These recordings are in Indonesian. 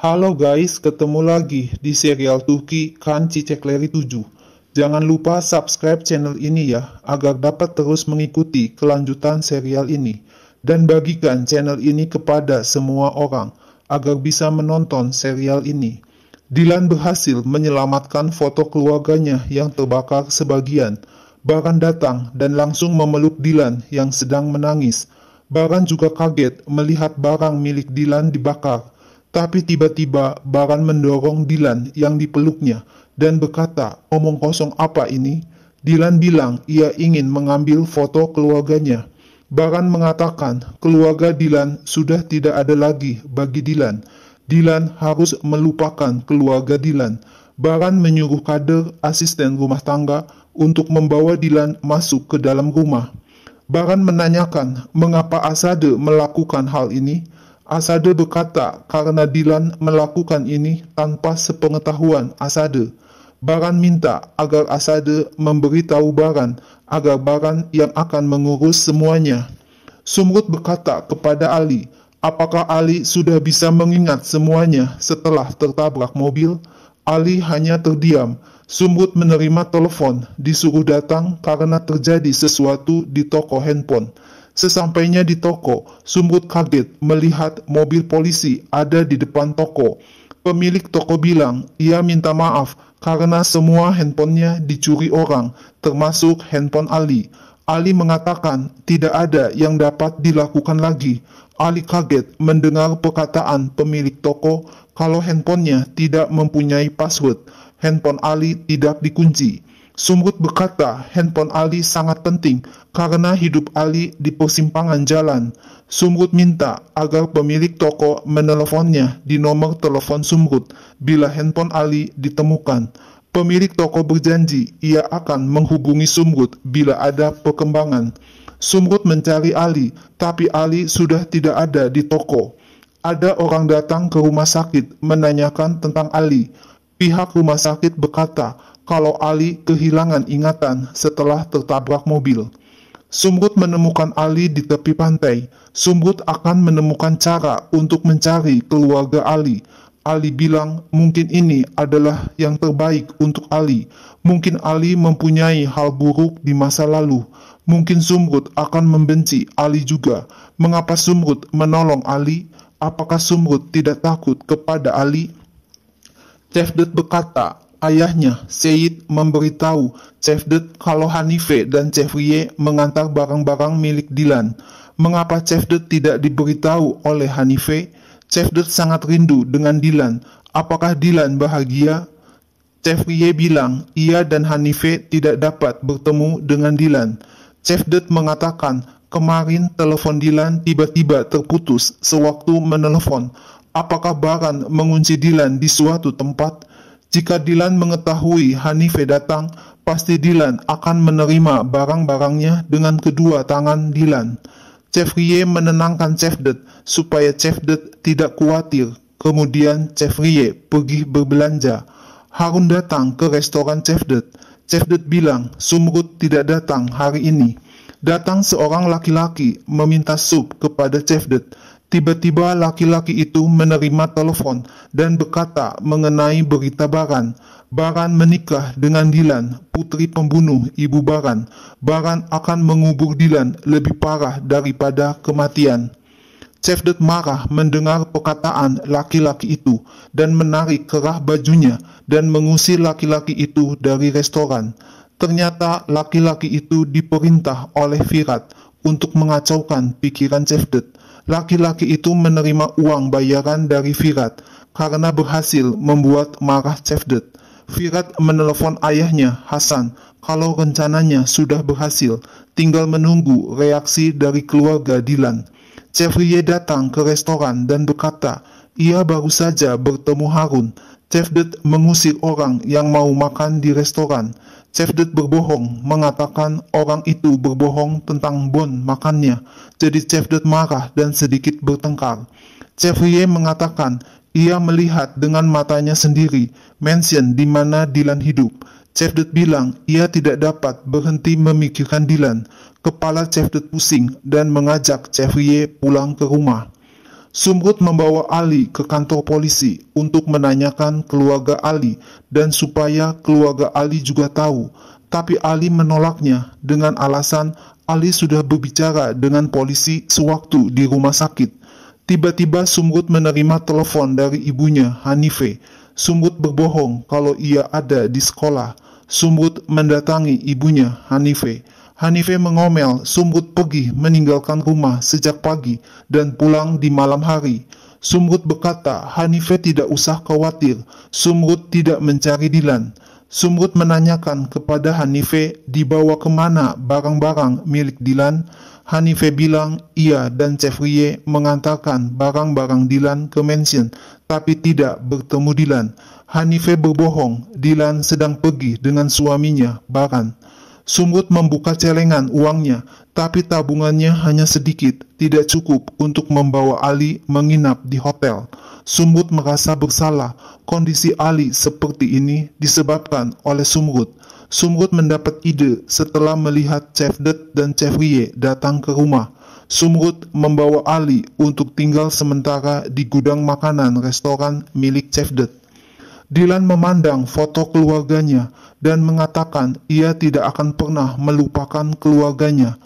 Halo guys, ketemu lagi di serial Turki Kan Leri 7. Jangan lupa subscribe channel ini ya, agar dapat terus mengikuti kelanjutan serial ini. Dan bagikan channel ini kepada semua orang, agar bisa menonton serial ini. Dilan berhasil menyelamatkan foto keluarganya yang terbakar sebagian. Baran datang dan langsung memeluk Dilan yang sedang menangis. Baran juga kaget melihat barang milik Dilan dibakar tapi tiba-tiba Baran mendorong Dilan yang dipeluknya dan berkata, omong kosong apa ini? Dilan bilang ia ingin mengambil foto keluarganya. Baran mengatakan keluarga Dilan sudah tidak ada lagi bagi Dilan. Dilan harus melupakan keluarga Dilan. Baran menyuruh kader asisten rumah tangga untuk membawa Dilan masuk ke dalam rumah. Baran menanyakan mengapa Asade melakukan hal ini. Asade berkata karena Dilan melakukan ini tanpa sepengetahuan Asade. Baran minta agar Asade memberitahu Baran agar Baran yang akan mengurus semuanya. Sumrut berkata kepada Ali, apakah Ali sudah bisa mengingat semuanya setelah tertabrak mobil? Ali hanya terdiam. Sumrut menerima telepon, disuruh datang karena terjadi sesuatu di toko handphone. Sesampainya di toko, Sumbut kaget melihat mobil polisi ada di depan toko. Pemilik toko bilang ia minta maaf karena semua handphonenya dicuri orang, termasuk handphone Ali. Ali mengatakan tidak ada yang dapat dilakukan lagi. Ali kaget mendengar perkataan pemilik toko kalau handphonenya tidak mempunyai password. Handphone Ali tidak dikunci. Sumrut berkata, handphone Ali sangat penting karena hidup Ali di persimpangan jalan. Sumrut minta agar pemilik toko menelponnya di nomor telepon Sumrut bila handphone Ali ditemukan. Pemilik toko berjanji ia akan menghubungi Sumrut bila ada perkembangan. Sumrut mencari Ali, tapi Ali sudah tidak ada di toko. Ada orang datang ke rumah sakit menanyakan tentang Ali. Pihak rumah sakit berkata, kalau Ali kehilangan ingatan setelah tertabrak mobil. Sumrut menemukan Ali di tepi pantai. Sumrut akan menemukan cara untuk mencari keluarga Ali. Ali bilang, "Mungkin ini adalah yang terbaik untuk Ali. Mungkin Ali mempunyai hal buruk di masa lalu. Mungkin Sumrut akan membenci Ali juga. Mengapa Sumrut menolong Ali? Apakah Sumrut tidak takut kepada Ali?" Chef Dut berkata, ayahnya, Syed memberitahu Cevdet kalau Hanife dan Cevriye mengantar barang-barang milik Dilan. Mengapa Cevdet tidak diberitahu oleh Hanife? Cevdet sangat rindu dengan Dilan. Apakah Dilan bahagia? Cevriye bilang ia dan Hanife tidak dapat bertemu dengan Dilan. Cevdet mengatakan kemarin telepon Dilan tiba-tiba terputus sewaktu menelepon. Apakah Baran mengunci Dilan di suatu tempat? Jika Dilan mengetahui Hanife datang, pasti Dilan akan menerima barang-barangnya dengan kedua tangan Dilan. Rie menenangkan Cefdet supaya Cefdet tidak khawatir. Kemudian Rie pergi berbelanja. Harun datang ke restoran Chef Cefdet bilang Sumrut tidak datang hari ini. Datang seorang laki-laki meminta sup kepada Cefdet. Tiba-tiba laki-laki itu menerima telepon dan berkata mengenai berita Baran. Baran menikah dengan Dilan, putri pembunuh ibu Baran. Baran akan mengubur Dilan lebih parah daripada kematian. Cevdet marah mendengar perkataan laki-laki itu dan menarik kerah bajunya dan mengusir laki-laki itu dari restoran. Ternyata laki-laki itu diperintah oleh Virat untuk mengacaukan pikiran Cevdet. Laki-laki itu menerima uang bayaran dari Virat karena berhasil membuat marah Cevdet. Virat menelepon ayahnya, Hasan, kalau rencananya sudah berhasil, tinggal menunggu reaksi dari keluarga Dilan. Chevrier datang ke restoran dan berkata, ia baru saja bertemu Harun. Cevdet mengusir orang yang mau makan di restoran. Cevdet berbohong, mengatakan orang itu berbohong tentang bon makannya. Jadi Chef Cevdet marah dan sedikit bertengkar. Ye mengatakan ia melihat dengan matanya sendiri mansion di mana Dylan hidup. Chef Cevdet bilang ia tidak dapat berhenti memikirkan Dylan. Kepala Chef Cevdet pusing dan mengajak Ye pulang ke rumah. Sumrut membawa Ali ke kantor polisi untuk menanyakan keluarga Ali dan supaya keluarga Ali juga tahu. Tapi Ali menolaknya dengan alasan Ali sudah berbicara dengan polisi sewaktu di rumah sakit. Tiba-tiba Sumrut menerima telepon dari ibunya, Hanife. Sumrut berbohong kalau ia ada di sekolah. Sumrut mendatangi ibunya, Hanife. Hanife mengomel, Sumrut pergi meninggalkan rumah sejak pagi dan pulang di malam hari. Sumrut berkata, Hanife tidak usah khawatir, Sumrut tidak mencari Dilan. Sumrut menanyakan kepada Hanife dibawa kemana barang-barang milik Dilan. Hanife bilang ia dan Cefriye mengantarkan barang-barang Dilan ke mansion tapi tidak bertemu Dilan. Hanife berbohong, Dilan sedang pergi dengan suaminya Baran. Sumrut membuka celengan uangnya tapi tabungannya hanya sedikit, tidak cukup untuk membawa Ali menginap di hotel. Sumut merasa bersalah. Kondisi Ali seperti ini disebabkan oleh Sumut. Sumut mendapat ide setelah melihat Chef Cevdet dan Chef Rie datang ke rumah. Sumut membawa Ali untuk tinggal sementara di gudang makanan restoran milik Chef Cevdet. Dilan memandang foto keluarganya dan mengatakan ia tidak akan pernah melupakan keluarganya.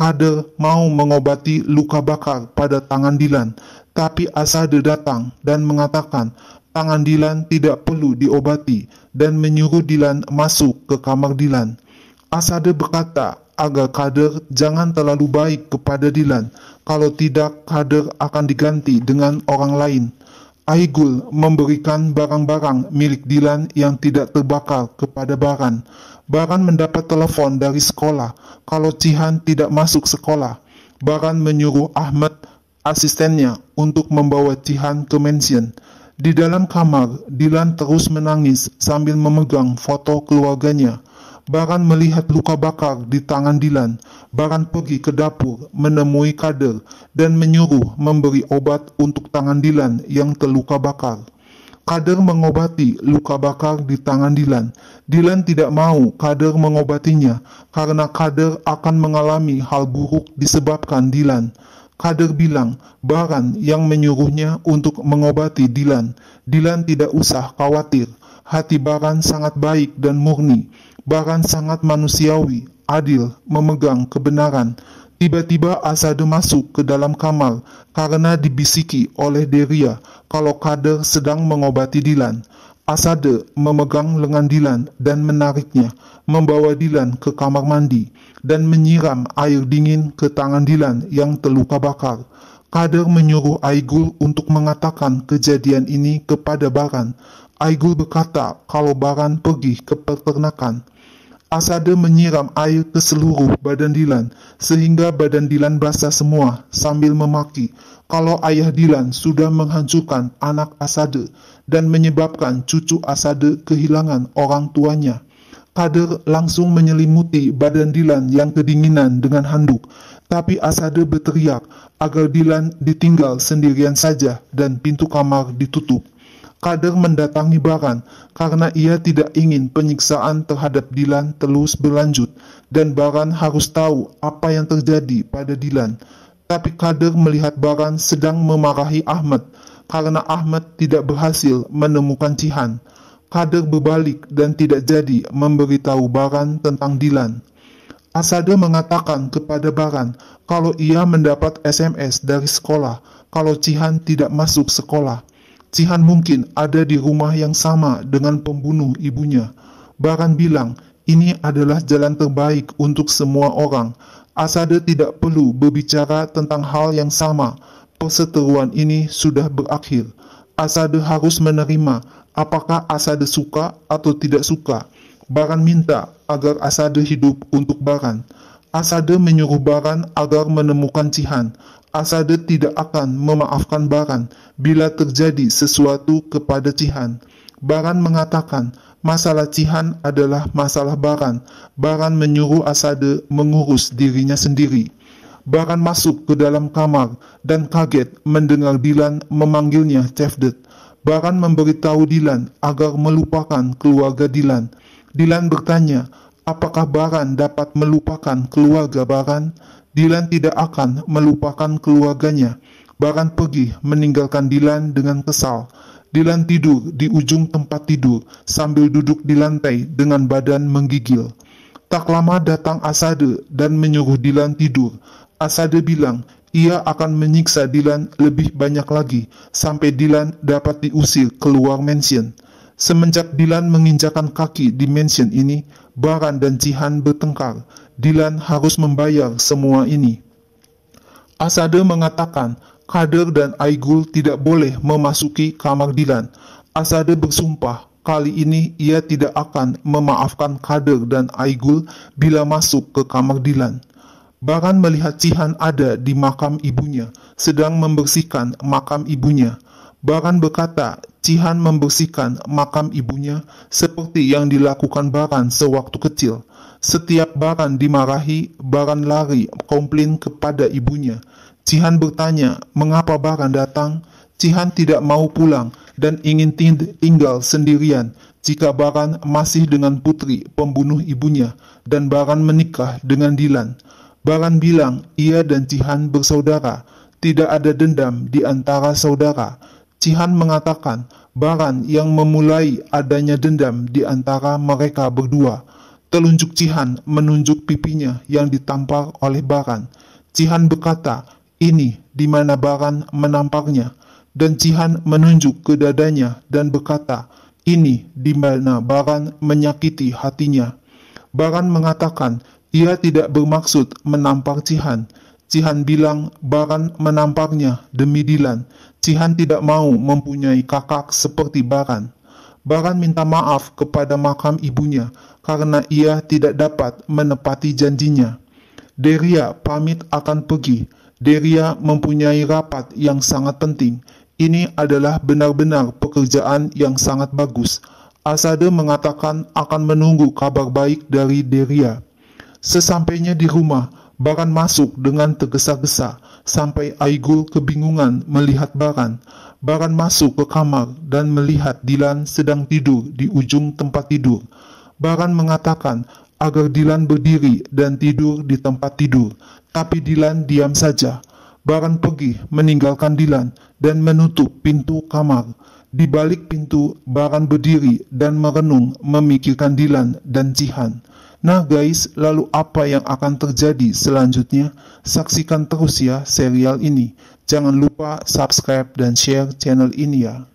Ade mau mengobati luka bakar pada tangan Dilan, tapi Asade datang dan mengatakan tangan Dilan tidak perlu diobati dan menyuruh Dilan masuk ke kamar Dilan. Asade berkata agar kader jangan terlalu baik kepada Dilan, kalau tidak kader akan diganti dengan orang lain. Aigul memberikan barang-barang milik Dilan yang tidak terbakar kepada Baran. Baran mendapat telepon dari sekolah kalau Cihan tidak masuk sekolah. Baran menyuruh Ahmad, asistennya, untuk membawa Cihan ke mansion. Di dalam kamar, Dilan terus menangis sambil memegang foto keluarganya. Baran melihat luka bakar di tangan Dilan. Baran pergi ke dapur menemui kader dan menyuruh memberi obat untuk tangan Dilan yang terluka bakar. Kader mengobati luka bakar di tangan Dilan. Dilan tidak mau Kader mengobatinya karena Kader akan mengalami hal buruk disebabkan Dilan. Kader bilang, Baran yang menyuruhnya untuk mengobati Dilan. Dilan tidak usah khawatir. Hati Baran sangat baik dan murni bahkan sangat manusiawi, adil, memegang kebenaran. Tiba-tiba Asade masuk ke dalam kamar karena dibisiki oleh Deria kalau Kader sedang mengobati Dilan. Asade memegang lengan Dilan dan menariknya, membawa Dilan ke kamar mandi dan menyiram air dingin ke tangan Dilan yang terluka bakar. Kader menyuruh Aigul untuk mengatakan kejadian ini kepada Baran. Aigul berkata kalau Baran pergi ke peternakan. Asada menyiram air ke seluruh badan Dilan, sehingga badan Dilan basah semua, sambil memaki kalau ayah Dilan sudah menghancurkan anak Asade dan menyebabkan cucu Asade kehilangan orang tuanya. Kader langsung menyelimuti badan Dilan yang kedinginan dengan handuk, tapi Asade berteriak agar Dilan ditinggal sendirian saja dan pintu kamar ditutup. Kader mendatangi Baran karena ia tidak ingin penyiksaan terhadap Dilan terus berlanjut dan Baran harus tahu apa yang terjadi pada Dilan. Tapi Kader melihat Baran sedang memarahi Ahmad karena Ahmad tidak berhasil menemukan Cihan. Kader berbalik dan tidak jadi memberitahu Baran tentang Dilan. Asada mengatakan kepada Baran kalau ia mendapat SMS dari sekolah kalau Cihan tidak masuk sekolah. Cihan mungkin ada di rumah yang sama dengan pembunuh ibunya. Baran bilang, ini adalah jalan terbaik untuk semua orang. Asada tidak perlu berbicara tentang hal yang sama. Perseteruan ini sudah berakhir. Asada harus menerima apakah Asada suka atau tidak suka. Baran minta agar Asada hidup untuk Baran. Asade menyuruh Baran agar menemukan Cihan. Asade tidak akan memaafkan Baran bila terjadi sesuatu kepada Cihan. Baran mengatakan, masalah Cihan adalah masalah Baran. Baran menyuruh Asade mengurus dirinya sendiri. Baran masuk ke dalam kamar dan kaget mendengar Dilan memanggilnya Cevdet. Baran memberitahu Dilan agar melupakan keluarga Dilan. Dilan bertanya, Apakah Baran dapat melupakan keluarga Baran? Dilan tidak akan melupakan keluarganya. Baran pergi meninggalkan Dilan dengan kesal. Dilan tidur di ujung tempat tidur sambil duduk di lantai dengan badan menggigil. Tak lama datang Asade dan menyuruh Dilan tidur. Asade bilang ia akan menyiksa Dilan lebih banyak lagi sampai Dilan dapat diusir keluar mansion. Semenjak Dilan menginjakan kaki di mansion ini, Baran dan Jihan bertengkar. Dilan harus membayar semua ini. Asade mengatakan Kader dan Aigul tidak boleh memasuki kamar Dilan. Asade bersumpah kali ini ia tidak akan memaafkan Kader dan Aigul bila masuk ke kamar Dilan. Baran melihat Cihan ada di makam ibunya, sedang membersihkan makam ibunya. Baran berkata, Cihan membersihkan makam ibunya seperti yang dilakukan Baran sewaktu kecil. Setiap Baran dimarahi, Baran lari komplain kepada ibunya. Cihan bertanya, mengapa Baran datang? Cihan tidak mau pulang dan ingin tinggal sendirian jika Baran masih dengan putri pembunuh ibunya dan Baran menikah dengan Dilan. Baran bilang ia dan Cihan bersaudara, tidak ada dendam di antara saudara. Cihan mengatakan, Baran yang memulai adanya dendam di antara mereka berdua. Telunjuk Cihan menunjuk pipinya yang ditampar oleh Baran. Cihan berkata, ini di mana Baran menamparnya. Dan Cihan menunjuk ke dadanya dan berkata, ini di mana Baran menyakiti hatinya. Baran mengatakan, ia tidak bermaksud menampar Cihan. Cihan bilang Baran menamparnya demi Dilan. Sihan tidak mau mempunyai kakak seperti Baran. Baran minta maaf kepada makam ibunya karena ia tidak dapat menepati janjinya. Deria pamit akan pergi. Deria mempunyai rapat yang sangat penting. Ini adalah benar-benar pekerjaan yang sangat bagus. Asade mengatakan akan menunggu kabar baik dari Deria. Sesampainya di rumah, Baran masuk dengan tergesa-gesa sampai Aigul kebingungan melihat Baran. Baran masuk ke kamar dan melihat Dilan sedang tidur di ujung tempat tidur. Baran mengatakan agar Dilan berdiri dan tidur di tempat tidur, tapi Dilan diam saja. Baran pergi meninggalkan Dilan dan menutup pintu kamar. Di balik pintu, Baran berdiri dan merenung memikirkan Dilan dan Jihan. Nah guys, lalu apa yang akan terjadi selanjutnya? Saksikan terus ya serial ini. Jangan lupa subscribe dan share channel ini ya.